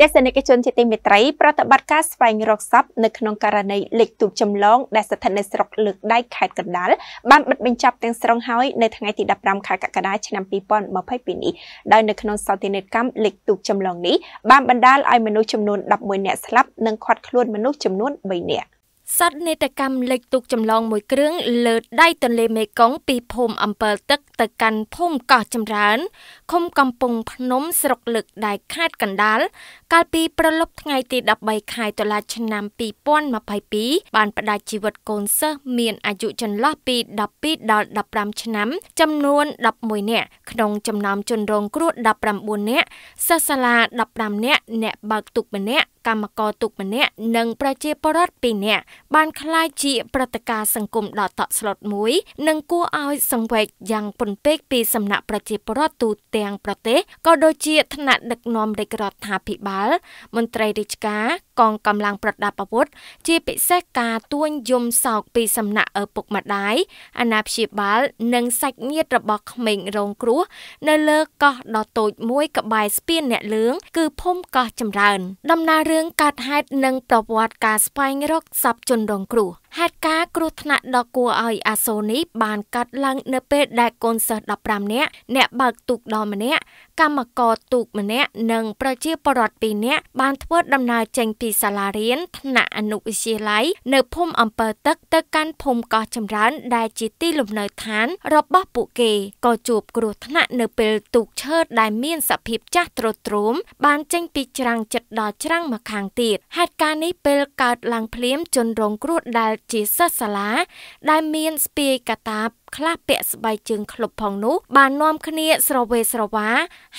ទស្សនិកជនជាទីមេត្រីប្រតិបត្តិការស្វែងរកសពនៅក្នុងករណីលេខទូកចម្លងដែលស្ថិតនៅស្រុកលើកដៃខេត្តកណ្ដាលបានបិទបញ្ចប់ទាំងស្រុងហើយនៅថ្ងៃទី15ខែកក្កដាឆ្នាំ2022នេះដោយនៅក្នុងសោតិនេតកម្មលេខទូកចម្លងនេះបានបណ្ដាលឲ្យមនុស្សចំនួន11នាក់ស្លាប់និងខាត់ខ្លួនមនុស្សចំនួន3នាក់សត្វនេតកម្មលេខទូកចម្លងមួយគ្រឿងលើដៃទន្លេមេគង្គពីភូមិអំពិលទឹកទៅកាន់ភូមិកោះចម្រើនឃុំកំពង់ភ្នំស្រុកលើកដែកខេត្តកណ្ដាលកាលពីប្រលប់ថ្ងៃទី13ខែតុលាឆ្នាំ2022បានផ្ដាច់ជីវិតកូនសិស្សមានអាយុចន្លោះពី12ដល់15ឆ្នាំចំនួន11នាក់ក្នុងចំណោមជនរងគ្រោះ19នាក់សិស្សសាលា15នាក់អ្នកបើកទូកម្នាក់កម្មករទូកម្នាក់និងប្រជាពលរដ្ឋ2នាក់បានក្លាយជាព្រឹត្តិការណ៍សង្គមដ៏តក់ស្លុតមួយ និងគួរឲ្យសង្វេគយ៉ាងពន់ពេកពីសំណាក់ប្រជាពលរដ្ឋទូទាំងប្រទេសក៏ដូចជាថ្នាក់ដឹកនាំរាជរដ្ឋាភិបាលមន្ត្រីរាជការកងកម្លាំងប្រដាប់អាវុធជាពិសេសការទួញយំសោកពីសំណាក់ឪពុកម្ដាយអាណាព្យាបាលនិងសាច់ញាតិរបស់ក្មេងរងគ្រោះ នៅលើកោះដ៏តូចមួយក្បែរស្ពានអ្នកលឿងគឺភូមិកោះចម្រើនដំណើររឿងកើតហេតុនិងប្រវត្តិការស្វែងរកសពជនរងគ្រោះហេតុការណ៍គ្រោះថ្នាក់ដ៏គួរឲ្យអាសូរនេះបានកើតឡើងនៅ ពេលដែលកូនសិស្ស15នាក់អ្នកបើកទូកដល់ម្នាក់កម្មករទូកម្នាក់និងប្រជាពលរដ្ឋពីរនាក់បានធ្វើដំណើរចេញពីសាលារៀនថ្នាក់អនុវិទ្យាល័យនៅភូមិអំពើទឹកទៅកាន់ភូមិកោះចម្រើនដែលជាទីលំនៅឋានរបស់ពួកគេក៏ជួបគ្រោះថ្នាក់នៅពេលទូកឈើដែលមានសភាពចាស់ទ្រុឌទ្រោមបានចេញពីច្រាំងចិត្តដល់ច្រាំងមកខាងទៀតហេតុការណ៍នេះពេលកើតឡើងភ្លាមជនរងគ្រោះដែលជាសិស្សសាលាដែលមានស្ពាយកតាខ្លះពាក់ស្បែកជើងក្លុបផងនោះ បាននាំគ្នាស្រវេស្រវ៉ា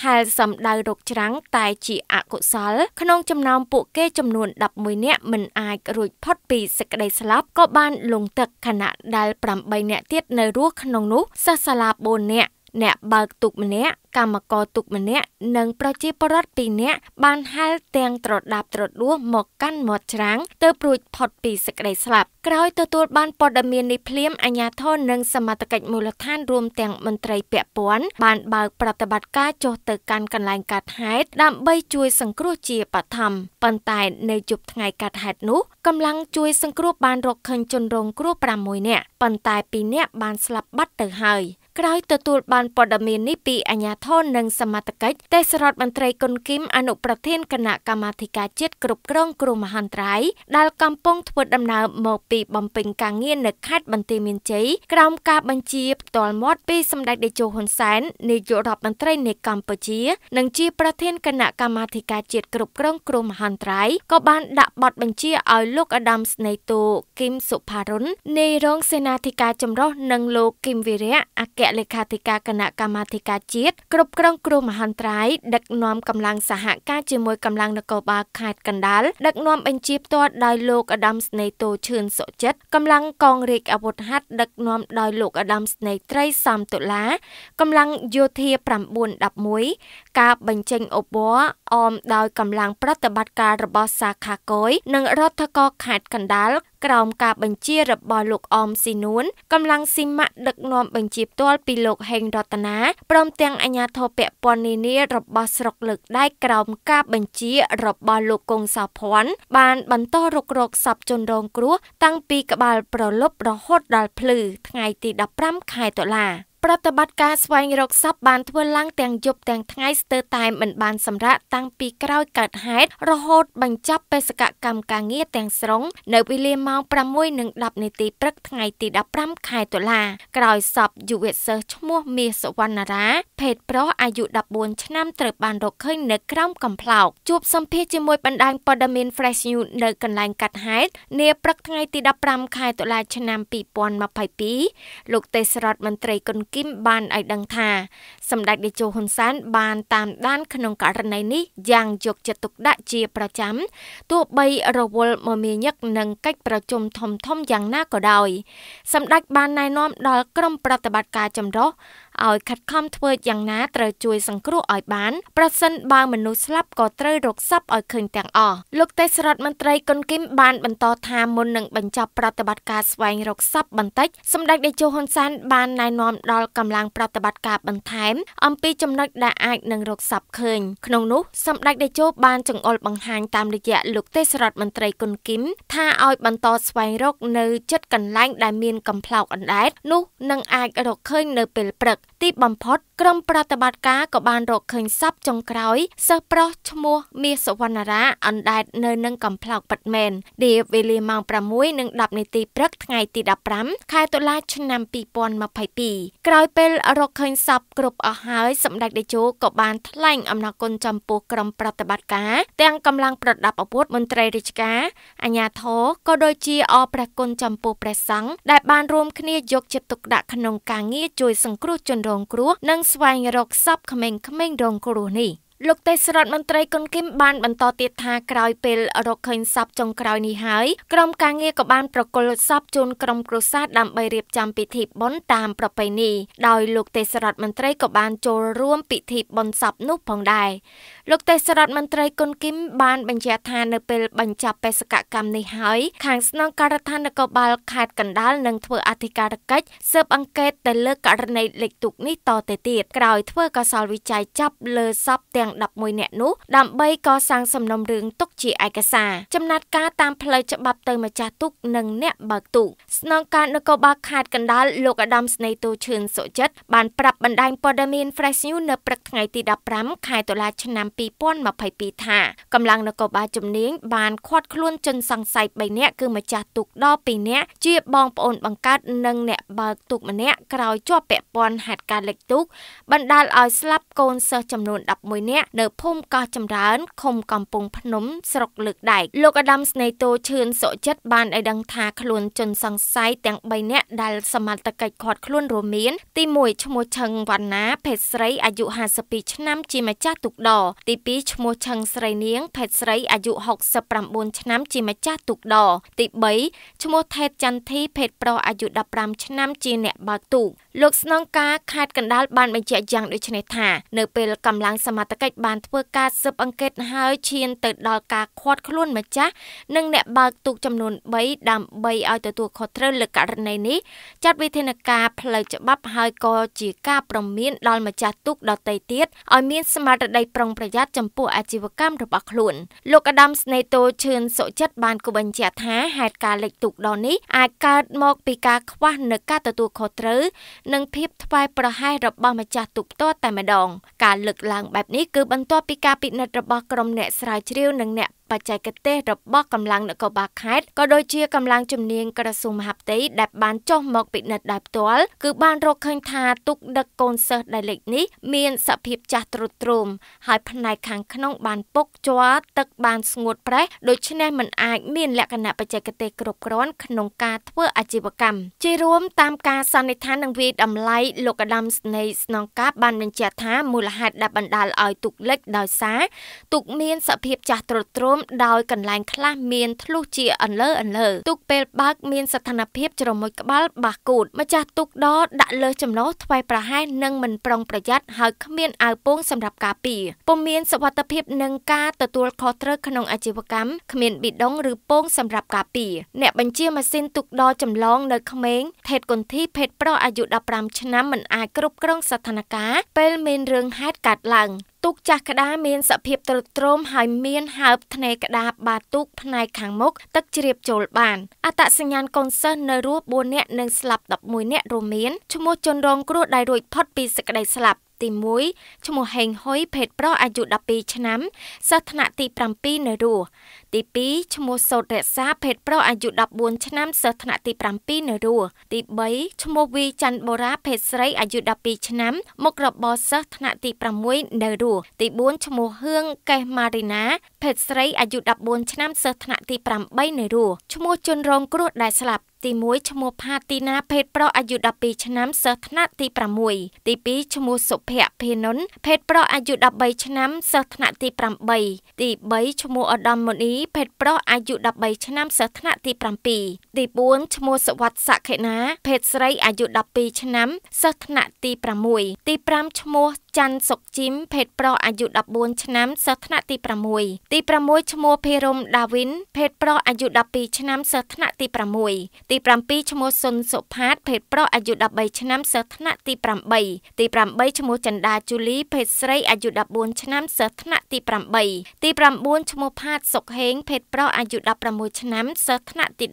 ហែលសំដៅរកច្រាំងតែជាអកុសល ក្នុងចំណោមពួកគេចំនួន11នាក់មិនអាចរួចផុតពីសេចក្តីស្លាប់ក៏បានលង់ទឹកខណៈដែល8នាក់ទៀតនៅរស់ក្នុងនោះសិស្សសាលា4នាក់អ្នកបើកទូកម្នាក់កម្មករទូកម្នាក់និងប្រជាពលរដ្ឋពីរនាក់បានហែលទាំងត្រដាប់ត្រដួសមកកាន់មាត់ច្រាំងទើបរួចផុតពីសេចក្តីស្លាប់ក្រោយទទួលបានព័ត៌មាននេះភ្លាមអាជ្ញាធរនិងសមត្ថកិច្ចមូលដ្ឋានរួមទាំងមន្ត្រីពាក់ព័ន្ធបានបើកប្រតិបត្តិការចុះទៅកាន់កន្លែងកើតហេតុដើម្បីជួយសង្គ្រោះជាបឋមប៉ុន្តែនៅជប់ថ្ងៃកើតហេតុនោះកម្លាំងជួយសង្គ្រោះបានរកឃើញជនរងគ្រោះ6នាក់ប៉ុន្តែ2នាក់បានស្លាប់បាត់ទៅហើយក្រោយទទួលបានព័ត៌មាននេះពីអាជ្ញាធរនិងសមត្ថកិច្ចទេសរដ្ឋមន្ត្រីគុនគីមអនុប្រធានគណៈកម្មាធិការជាតិគ្រប់គ្រងគ្រោះមហន្តរាយដែលកំពុងធ្វើដំណើរមកពីបំពេញការងារនៅខេត្តបន្ទាយមានជ័យក្រោមការបញ្ជាផ្ទាល់មាត់ពីសម្ដេចតេជោហ៊ុនសែននាយករដ្ឋមន្ត្រីនៃកម្ពុជា និងជាប្រធានគណៈកម្មាធិការជាតិគ្រប់គ្រងគ្រោះមហន្តរាយក៏បានដាក់បទបញ្ជាឲ្យលោកអាដាមស្នេតូគឹមសុផារុននាយរងសេនាធិការចម្រុះនិងលោកគឹមវីរៈអគ្គលេខាធិការគណៈកម្មាធិការជាតិគ្រប់គ្រងគ្រោះមហន្តរាយដឹកនាំកម្លាំងសហការជាមួយកម្លាំងនគរបាលខេត្តកណ្ដាលដឹកនាំបញ្ជាផ្ទាល់ដោយលោកឧត្តមស្នេហ៍តូឈឿនសុចិត្តកម្លាំងកងរាជអាវុធហត្ថដឹកនាំដោយលោកឧត្តមស្នេហ៍ត្រីសំតុលាកម្លាំងយោធា911ការបញ្ចេញអបវរអមដោយកម្លាំងប្រតិបត្តិការរបស់សាខាកយនិងរដ្ឋកោខេត្តកណ្ដាលក្រោមការបញ្ជារបស់លោកអមស៊ីនួនកម្លាំងស៊ីម៉ាក់ដឹកនាំបញ្ជាផ្ទាល់ពីលោកហេងរតនាព្រមទាំងអាជ្ញាធរពាក់ព័ន្ធនានារបស់ស្រុកលើកដែកក្រោមការបញ្ជារបស់លោកកុងសោភ័ណ្ឌបានបន្តរុករកសពជនរងគ្រោះតាំងពីក្បាលប្រលប់រហូតដល់ភ្លឺថ្ងៃទី15ខែតុលាប្រតិបត្តិការស្វែងរកសពបានធ្វើឡើងទាំងយប់ទាំងថ្ងៃស្ទើរតែមិនបានសម្រាកតាំងពីក្រោយកើតហេតុរហូតបញ្ចប់បេសកកម្មការងារទាំងស្រុងនៅវេលាម៉ោង6:10នាទីព្រឹកថ្ងៃទី15ខែតុលា ក្រោយសពយុវសិស្សឈ្មោះមាសសុវណ្ណារាភេទប្រុសអាយុ14ឆ្នាំត្រូវបានរកឃើញនៅក្រោមកំប្លោកជួបសម្ភាសជាមួយបណ្ដាញព័ត៌មាន Fresh News នៅកន្លែងកាត់ហេតុនាព្រឹកថ្ងៃទី15ខែតុលាឆ្នាំ2022លោកទេសរដ្ឋមន្ត្រីគុនគីមបានឲ្យដឹងថា សម្ដេចតេជោហ៊ុនសែនបានតាមដានក្នុងករណីនេះយ៉ាងយកចិត្តទុកដាក់ជាប្រចាំទោះបីរវល់មមាញឹកនឹងកិច្ចប្រជុំធំៗយ៉ាងណាក៏ដោយសម្ដេចបានណែនាំដល់ក្រុមប្រតិបត្តិការចម្រុះឲ្យខិតខំធ្វើយ៉ាងណាត្រូវជួយសង្គ្រោះឲ្យបាន ប្រសិនបើមនុស្សស្លាប់ក៏ត្រូវរកសពឲ្យឃើញទាំងអស់លោកទេសរដ្ឋមន្ត្រីគុនគីមបានបន្តថាមុននឹងបញ្ចប់ប្រតិបត្តិការស្វែងរកសពបន្តិចសម្ដេចតេជោហ៊ុនសែនបានណែនាំដល់កម្លាំងប្រតិបត្តិការបន្ថែមអំពីចំណុចដែលអាចនឹងរកសពឃើញក្នុងនោះសម្ដេចតេជោបាន ចង្អុលបង្ហាញតាមរយៈលោកទេសរដ្ឋមន្ត្រីគុនគីមថាឲ្យបន្តស្វែងរក នៅចិត្តកន្លែងដែលមានកំប្លោកអណ្ដែតនោះនឹងអាចរកឃើញនៅពេលព្រឹកទីបំផុតក្រុមប្រតិបត្តិការក៏បានរកឃើញសពចុងក្រោយសិស្សប្រុសឈ្មោះ មាសសវណ្ណរាអណ្ដែតនៅនឹងកំប្លោកពិតមែនរៀបវេលាម៉ោង6:10នាទីព្រឹកថ្ងៃទី15ខែតុលា ឆ្នាំ2022ក្រោយពេលរកឃើញសពគ្រប់អស់ហើយសម្ដេចតេជោក៏បានថ្លែងអំណរគុណចំពោះក្រុមប្រតិបត្តិការទាំងកម្លាំងប្រដាប់អាវុធមន្ត្រីរាជការអាជ្ញាធរក៏ដូចជាអរព្រះគុណចំពោះព្រះសង្ឃដែលបានរួមគ្នាយកចិត្តទុកដាក់ក្នុងការងារជួយសង្គ្រោះជនរងគ្រោះនិងស្វែងរកសពក្មេងៗរងគ្រោះនេះ។លោកទេសរដ្ឋមន្ត្រីគុនគឹមបានបន្តទៀតថាក្រោយពេលរកឃើញសពចុងក្រោយនេះហើយក្រុមការងារក៏បានប្រគល់សពជូនក្រុមគ្រួសារដើម្បីរៀបចំពិធីបុណ្យតាមប្រពៃណីដោយលោកទេសរដ្ឋមន្ត្រីក៏បានចូលរួម ពិធីបុណ្យសពនោះផងដែរលោកទេសរដ្ឋមន្ត្រីគុនគឹមបានបញ្ជាក់ថានៅពេលបញ្ចប់បេសកកម្មនេះហើយខាងស្នងការដ្ឋាននគរបាលខេត្តកណ្ដាលនឹងធ្វើអធិការកិច្ចស៊ើបអង្កេតទៅលើករណីលេខទូកនេះតទៅទៀតក្រោយធ្វើកសលវិច័យចាប់លើសពទាំងទាំង11នាក់នោះដើម្បីកសាងសំណុំរឿងទុកជាឯកសារចំណាត់ការតាមផ្លូវច្បាប់ទៅម្ចាស់ទូកនិងអ្នកបើកទូកស្នងការនគរបាលខេត្តកណ្ដាលលោកអាដាមស្នេតូឈឿនសុចិត្តបានប្រាប់បណ្ដាញព័ត៌មាន Fresh News នៅព្រឹកថ្ងៃទី15ខែតុលាឆ្នាំ2022ថាកម្លាំងនគរបាលជំនាញបានខាត់ខ្លួនជនសង្ស័យ3នាក់គឺម្ចាស់ទូកដល់2នាក់ជាបងប្អូនបង្កើតនិងអ្នកបើកទូកម្នាក់ក្រោយជាប់ពាក់ព័ន្ធហេតុការណ៍លិចទូកបណ្ដាលឲ្យស្លាប់កូនសិស្សចំនួន11នាក់នាក់នៅភូមិកោះចម្រើនឃុំកំពង់ភ្នំស្រុកលើកដែកលោកអាដាមស្នេតូឈឿនសុចិត្តបានឲ្យដឹងថាខ្លួនជនសង្ស័យទាំង3នាក់ដែលសមត្ថកិច្ចឃាត់ខ្លួនរួមមានទី1ឈ្មោះឈឹងវណ្ណា ភេទស្រីអាយុ52ឆ្នាំជាម្ចាស់ទូកដទី2ឈ្មោះឈឹងស្រីនាង ភេទស្រីអាយុ69ឆ្នាំជាម្ចាស់ទូកដ ទី3ឈ្មោះថេតចន្ទធីភេទប្រុសអាយុ15ឆ្នាំជាអ្នកបើកទូកលោកស្នងការខេត្តកណ្ដាលបានបញ្ជាក់យ៉ាងដូចនេះថានៅពេលកម្លាំងសមត្ថកិច្ចកិច្ចបានធ្វើការស៊ើបអង្កេតហើយឈានទៅដល់ការឃាត់ខ្លួនម្ចាស់និងអ្នកបើកទូកចំនួន3ដើម្បីឲ្យទទួលខុសត្រូវលើករណីនេះចាត់វិធានការផ្លូវច្បាប់ហើយក៏ជាការប្រមានដល់ម្ចាស់ទូកដទៃទៀតឲ្យមានស្មារតីប្រុងប្រយ័ត្នចំពោះអាជីវកម្មរបស់ខ្លួនលោកអាដាមស្នេតូឈឿនសុចិត្តបានគូបញ្ជាក់ថាហេតុការណ៍លេចទូកដល់នេះអាចកើតមកពីការខ្វះនូវការទទួលខុសត្រូវនិងភាពធ្វេសប្រហែសរបស់ម្ចាស់ទូកផ្ទាល់តែម្ដង ការលើកឡើងបែបនេះគឺគឺបន្ទាប់ពីការពិនិត្យរបស់ក្រុមអ្នកស្រាវជ្រាវនិងអ្នកបច្ចេកទេសរបស់កម្លាំងនគរបាលខេត្តក៏ដូចជាកម្លាំងជំនាញក្រសួងមហាផ្ទៃដែលបានចុះមកពិនិត្យដោយផ្ទាល់គឺបានរកឃើញថាទុកដឹកកូនសិស្សដែលលេខនេះមានសភាពចាស់ទ្រុឌទ្រោមហើយផ្នែកខាងក្នុងបានពុកជ័រទឹកបានស្ងួតប្រេះដូច្នេះมันអាចមានលក្ខណៈបច្ចេកទេសគ្រប់គ្រាន់ក្នុងការធ្វើអាជីវកម្មជារួមតាមការសន្និដ្ឋាននិងវិយតម្លៃលោកកដាមស្នេហ៍ស្នងការបានបញ្ជាក់ថាមូលហេតុដែលបណ្ដាលឲ្យទុកលិចដោយសារទុកមានសភាពចាស់ទ្រុឌទ្រោមមដោយកន្លែងខ្លះមានធ្លុះជាអន្លើអន្លើទូកពេលបើកមានស្ថានភាពជ្រមុជក្បាលបាសគូតម្ចាស់ទូកដរដាក់លើចំណោះថ្វាយប្រហែលនិងមិនប្រុងប្រយ័ត្នហើយគ្មានអាវពោងសម្រាប់ការពារពុំមានសវត្ថភាពនិងការទទួលខុសត្រូវក្នុងអាជីវកម្មគ្មានប៊ីដុងឬពោងសម្រាប់ការពារអ្នកបញ្ជាម៉ាស៊ីនទូកដរចម្លងនៅក្មេងថេតគុនធីភេទប្រុសអាយុ15ឆ្នាំមិនអាចគ្រប់គ្រងស្ថានភាពពេលមានរឿងហេតុកើតឡើងទូកចាស់ក្តារមានសភាពទ្រុឌទ្រោមហើយមានហើបធ្នេក្តារបាទូកផ្នែកខាងមុខទឹកជ្រាបចូលបានអត្តសញ្ញាណកូនសិស្សនៅរស់4នាក់និងស្លាប់11នាក់រួមមានឈ្មោះជនរងគ្រោះដែលរួចផុតពីសេចក្តីស្លាប់ទី1ឈ្មោះហេងហ៊ុយភេទប្រុសអាយុ12ឆ្នាំសិស្សថ្នាក់ទី7នៅរស់ទី2ឈ្មោះសូតរក្សាភេទប្រុសអាយុ14ឆ្នាំសិស្សថ្នាក់ទី7នៅរស់ទី3ឈ្មោះវីច័ន្ទបូរ៉ាភេទស្រីអាយុ12ឆ្នាំមុខរបរសិស្សថ្នាក់ទី6នៅរស់ទី4ឈ្មោះហឿងកេសម៉ារីណា ភេទស្រីអាយុ14ឆ្នាំសិស្សថ្នាក់ទី8នៅរស់ឈ្មោះជនរងគ្រោះដែលស្លាប់ទី1ឈ្មោះផាទីណា ភេទប្រុសអាយុ12ឆ្នាំសិស្សថ្នាក់ទី6ទី2ឈ្មោះសុភ័ក្រភេនុនភេទប្រុសអាយុ13ឆ្នាំសិស្សថ្នាក់ទី8ទី3ឈ្មោះឧត្តមមុនីភេទប្រុសអាយុ13ឆ្នាំសិស្សថ្នាក់ទី7ទី4ឈ្មោះសវត្តសខេណាភេទស្រីអាយុ12ឆ្នាំសិស្សថ្នាក់ទី6ទី5ឈ្មោះច័ន្ទសុកជីមភេទប្រុសអាយុ14ឆ្នាំសិស្សថ្នាក់ទី6ទី6ឈ្មោះភិរមដាវីនភេទប្រុសអាយុ12ឆ្នាំសិស្សថ្នាក់ទី6ទី7ឈ្មោះសុនសុផាតភេទប្រុសអាយុ13ឆ្នាំសិស្សថ្នាក់ទី8ទី8ឈ្មោះចិន្តាជូលីភេទស្រីអាយុ14ឆ្នាំសិស្សថ្នាក់ទី8ទី9ឈ្មោះផាតសុកហេង ភេទប្រុសអាយុ16ឆ្នាំសិស្សថ្នាក់ទី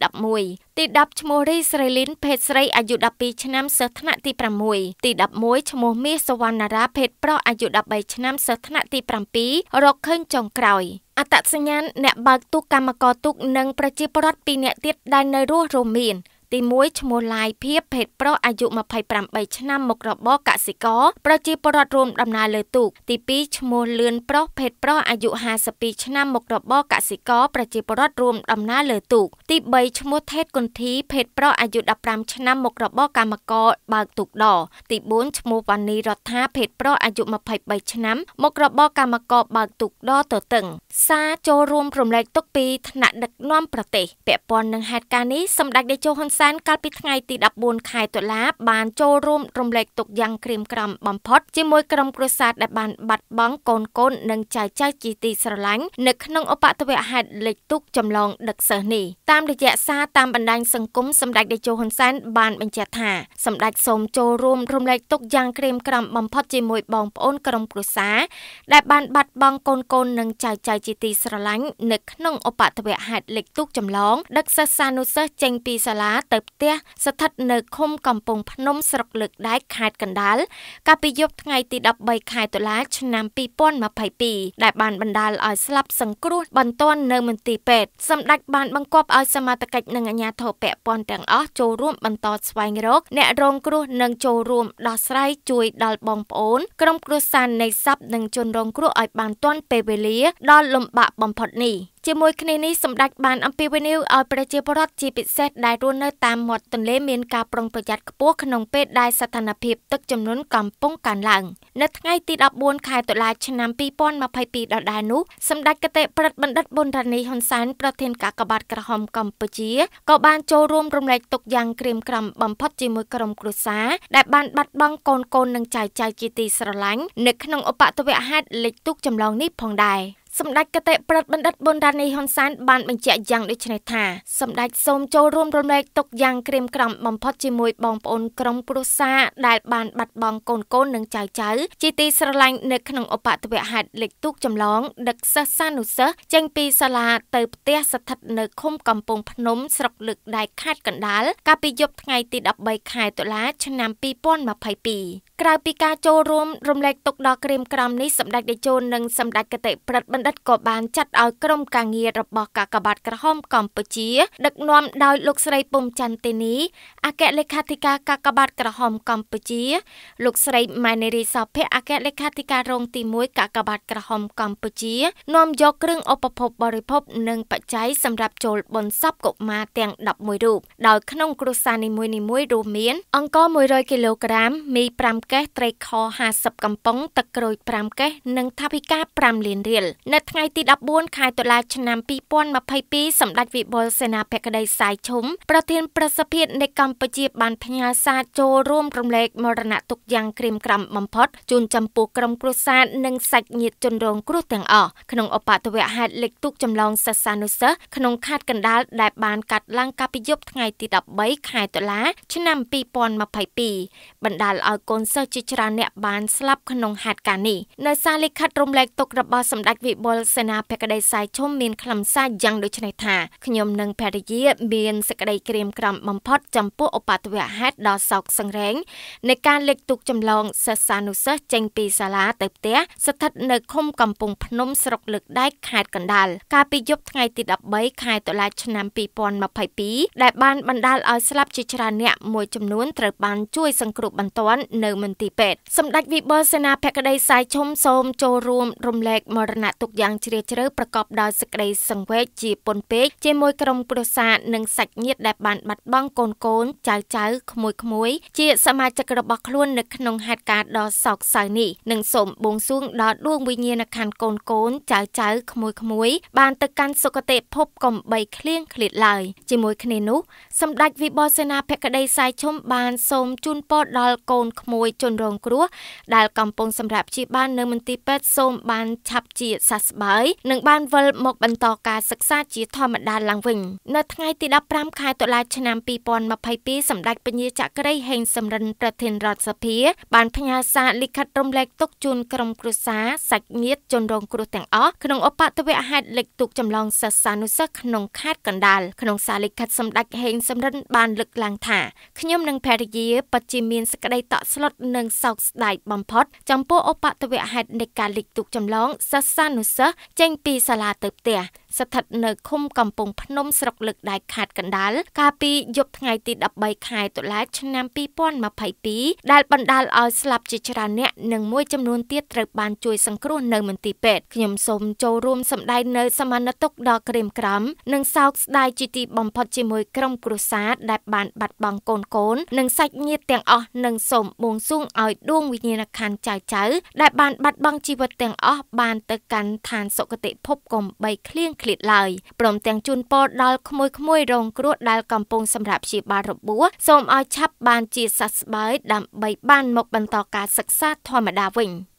11ទី10ឈ្មោះរីស្រីលីនភេទស្រីអាយុ12ឆ្នាំសិស្សថ្នាក់ទី6ទី11ឈ្មោះមាសសវណ្ណារា ភេទប្រុសអាយុ13ឆ្នាំសិស្សថ្នាក់ទី7រកឃើញចុងក្រោយអត្តសញ្ញាណអ្នកបើកទូកកម្មករទូកនិងប្រជាពលរដ្ឋ2នាក់ទៀតដែលនៅរស់រមៀនទី1ឈ្មោះឡាយភៀបភេទប្រុសអាយុ28ឆ្នាំមុខរបរកសិករប្រជាពលរដ្ឋរួមដំណើរលើទូកទី2ឈ្មោះលឿនប្រុសភេទប្រុសអាយុ52ឆ្នាំមុខរបរកសិករប្រជាពលរដ្ឋរួមដំណើរលើទូកទី3ឈ្មោះ ថេតគុនធី ភេទប្រុសអាយុ15ឆ្នាំមុខរបរកម្មករបើកទូកដទី4ឈ្មោះវ៉ានីរដ្ឋាភេទប្រុសអាយុ23ឆ្នាំមុខរបរកម្មករបើកទូកដទទឹងសារចូលរួមរំលែកទុកពីថ្នាក់ដឹកនាំប្រទេសពាក់ព័ន្ធនឹងហេតុការណ៍នេះសម្ដេចតេជោហ៊ុនសែនកាលពីថ្ងៃទី14ខែតុលាបានចូលរួមរំលែកទុក្ខយ៉ាងក្រៀមក្រំបំផុតជាមួយក្រុមគ្រួសារដែលបានបាត់បង់កូនកូននិងចៅចៅជាទីស្រឡាញ់នៅក្នុងឧបទ្វហេតុលេខទុក្ខចម្លងដឹកសិស្សនេះតាមរយៈសារតាមបណ្ដាញសង្គមសម្ដេចតេជោហ៊ុនសែនបានបញ្ជាក់ថាសម្ដេចសូមចូលរួមរំលែកទុក្ខយ៉ាងក្រៀមក្រំបំផុតជាមួយបងប្អូនក្រុមគ្រួសារដែលបានបាត់បង់កូនកូននិងចៅចៅជាទីស្រឡាញ់នៅក្នុងឧបទ្វហេតុលេខទុក្ខចម្លងដឹកសិស្សានុសិស្សចេញពីសាលាទៅផ្ទះស្ថិតនៅឃុំកំពង់ភ្នំ ស្រុកលើកដែកខេត្តកណ្ដាលកាលពីយប់ថ្ងៃទី13ខែតុលា ឆ្នាំ2022ដែលបានបណ្ដាលឲ្យស្លាប់សង្គ្រោះបន្ទាន់នៅមន្ទីរពេទ្យសម្ដេចបានបង្គាប់ឲ្យសមាជិកនិងអាជ្ញាធរពាក់ព័ន្ធទាំងអស់ចូលរួមបន្តស្វែងរក អ្នករងគ្រោះនិងចូលរួមដោះស្រាយជួយដល់បងប្អូនក្រុមគ្រួសារនៃសពនិងជនរងគ្រោះឲ្យបានទាន់ពេលវេលា ដល់លំបាកបំផុតនេះ។ជាមួយគ្នានេះសម្ដេចបានអំពាវនាវឲ្យប្រជាពលរដ្ឋជាពិសេសដែលរស់នៅតាមមាត់ទន្លេមានការប្រុងប្រយ័ត្នខ្ពស់ក្នុងពេលដែលស្ថានភាពទឹកជំនន់កំពុងកើនឡើងនៅថ្ងៃទី14ខែតុលាឆ្នាំ2022ដល់ដែរនោះសម្ដេចគតិប្រិទ្ធបណ្ឌិតប៊ុនរ៉ានីហ៊ុនសែនប្រធានកាកបាទក្រហមកម្ពុជាក៏បានចូលរួមរំលែកទុកយ៉ាងក្រៀមក្រំបំផុតជាមួយក្រុមគ្រួសារដែលបានបាត់បង់កូនកូននិងចៅចៅជាទីស្រឡាញ់នៅក្នុងឧបទ្ទវហេតុលិចទុកចម្លងនេះផងដែរសម្ដេចកតេប្រិទ្ធបណ្ឌិតប៊ុនរ៉ានីហ៊ុនសែនបានបញ្ជាក់យ៉ាងដូចនេះថាសម្ដេចសូមចូលរួមរំលែកទុក្ខយ៉ាងក្រៀមក្រំបំផុតជាមួយបងប្អូនក្រុមគ្រួសារដែលបានបាត់បង់កូនកូននិងចៅចៅជាទីស្រឡាញ់នៅក្នុងឧបទ្វហេតុលេខទូកចម្លងដឹកសិស្សសានុសិស្សចេញពីសាលាទៅផ្ទះស្ថិតនៅឃុំកំពង់ភ្នំស្រុកលើកដែកខេត្តកណ្ដាលកាលពីយប់ថ្ងៃទី13ខែតុលា ឆ្នាំ2022ក្រៅពីការចូលរួមរំលែកទុកដល់ក្រៀមក្រំនេះសម្ដេចតេជោនិងសម្ដេចកតិប្រិទ្ធបណ្ឌិតក៏បានចាត់ឲ្យក្រុមការងាររបស់កាកបាទក្រហមកម្ពុជាដឹកនាំដោយលោកស្រីពុំច័ន្ទទេនីអគ្គលេខាធិការកាកបាទក្រហមកម្ពុជាលោកស្រីម៉ែនារីសោភ័ក្រអគ្គលេខាធិការរងទី1កាកបាទក្រហមកម្ពុជា នាំយកគ្រឿងឧបភោគបរិភោគនិងបច្ច័យសម្រាប់ចូលបុណ្យសពកុមារទាំង11រូបដោយក្នុងគ្រួសារនីមួយៗរួមមាន អង្ករ100គីឡូក្រាមមី5កេះត្រីខ50កំប៉ុងទឹកក្រូច5កេះនិងថវិកា5លានរៀលនៅថ្ងៃទី14ខែតុលាឆ្នាំ2022សម្ដេចវិបុលសេនាភក្តីសាយឈុំប្រធានប្រសិទ្ធិនៃកម្ពុជាបានផ្ញើសារចូលរួមរំលែកមរណទុក្ខយ៉ាងក្រៀមក្រំបំផុត ជូនចំពោះក្រុមគ្រួសារនិងសាច់ញាតិជនរងគ្រោះទាំងអស់ក្នុងឧបតវហេតុលេខទូកចម្លងសិស្សានុសិស្សក្នុងខេត្តកណ្ដាលដែលបានកាត់ឡើងកាលពីយប់ថ្ងៃទី13ខែតុលាឆ្នាំ2022បណ្ដាលឲ្យកូនសិស្សជាច្រើនអ្នកបានស្លាប់ក្នុងហេតុការណ៍នេះនៅសារលិខិតរំលែកទុក្ខរបស់សម្ដេចវិបុលសេនាភក្តីសាយឈុំមានខ្លឹមសារយ៉ាងដូចនេះថាខ្ញុំនិងភរិយាមានសេចក្តីក្រៀមក្រំបំផុតចំពោះឧបទ្វហេតុដ៏សោកសង្រេងនៃការលេចទុកចម្លងសិស្សានុសិស្សចេញពីសាលាទៅផ្ទះស្ថិតនៅឃុំកំពង់ភ្នំស្រុកលើកដែកខេត្តកណ្ដាលកាលពីយប់ថ្ងៃទី13ខែតុលាឆ្នាំ2022ដែលបានបណ្ដាលឲ្យស្លាប់ជាច្រើនអ្នកមួយចំនួនត្រូវបានជួយសង្គ្រោះបន្ទាន់នៅមមន្ទីរពេទ្យសម្ដេចវិបុលសេនាភក្តីសាយឈុំសូមចូលរួមរំលែកមរណទុក្ខយ៉ាងជ្រាលជ្រៅប្រកបដោយសេចក្តីសង្វេគជាពន់ពេកជាមួយក្រុមគ្រួសារនិងសាច់ញាតិដែលបានបាត់បង់កូនកូនចៅចៅ ក្មួយក្មួយ ជាសមាជិករបស់ខ្លួននៅក្នុងហេតុការណ៍ដ៏សោកសៅនេះនិងសូមបួងសួងដល់ដួងវិញ្ញាណក្ខន្ធកូនកូនចៅចៅ ក្មួយក្មួយ បានទៅកាន់សុគតិភពកុំបីឃ្លៀងឃ្លាតឡើយជាមួយគ្នានោះ សម្ដេចវិបុលសេនាភក្តីសាយឈុំបានសូមជូនពរដល់កូនក្មួយជនរងគ្រោះដែលកំពុងសម្រាប់ព្យាបាលនៅមន្ទីរពេទ្យសូមបាន ឆាប់ជាសះស្បើយនិង បានវិលមកបន្តការសិក្សាជាធម្មតាឡើងវិញ នៅថ្ងៃទី15ខែតុលាឆ្នាំ2022សម្ដេចពញាចក្រីហេងសំរិនប្រធានរដ្ឋសភា បានផ្ញើសារលិខិតរំលែកទុកជូនក្រុមគ្រួសារសាច់ញាតិជនរងគ្រោះទាំងអស់ក្នុងឧបតវហេតុលេខទុកចម្លងសិស្សានុសិស្សក្នុងខេត្តកណ្ដាលក្នុងសារលិខិត សម្ដេចហេងសំរិនបានលើកឡើងថាខ្ញុំនិងភរិយាពិតជាមានសេចក្តីតក់ស្លុតនិងសោកស្ដាយបំផុត ចំពោះឧបតវហេតុនៃការលិចទុកចម្លងសិស្សានុសិស្សចេញពីសាលាទៅផ្ទះស្ថិតនៅឃុំកំពង់ភ្នំស្រុកលឹកដែកខេត្តកណ្ដាលកាលពីយប់ថ្ងៃទី13ខែតុលាឆ្នាំ2022ដែលបណ្ដាលឲ្យស្លាប់ជាច្រើនអ្នកនិងមួយចំនួនទៀតត្រូវបានជួយសង្គ្រោះនៅមន្ទីរពេទ្យខ្ញុំសូមចូលរួមសម្ដែងនៅសមានតុកដល់ក្រៀមក្រំនិងសោកស្ដាយជាទីបំផុតជាមួយក្រុមគ្រួសារដែលបានបាត់បង់កូនកូននិងសាច់ញាតិទាំងអស់និងសូមបួងសួងឲ្យដួងវិញ្ញាណក្ខន្ធចៅចៅដែលបានបាត់បង់ជីវិតទាំងអស់បានទៅកាន់ឋានសុគតិភពកុំបីឃ្លៀងឃ្លាឃ្លាតឡើយព្រមទាំងជូនពរដល់ក្មួយៗរងគ្រោះដែលកំពុងសម្រាប់ព្យាបាលរបួសសូមឲ្យឆាប់បានជាសះស្បើយដើម្បីបានមកបន្តការសិក្សាធម្មតាវិញ។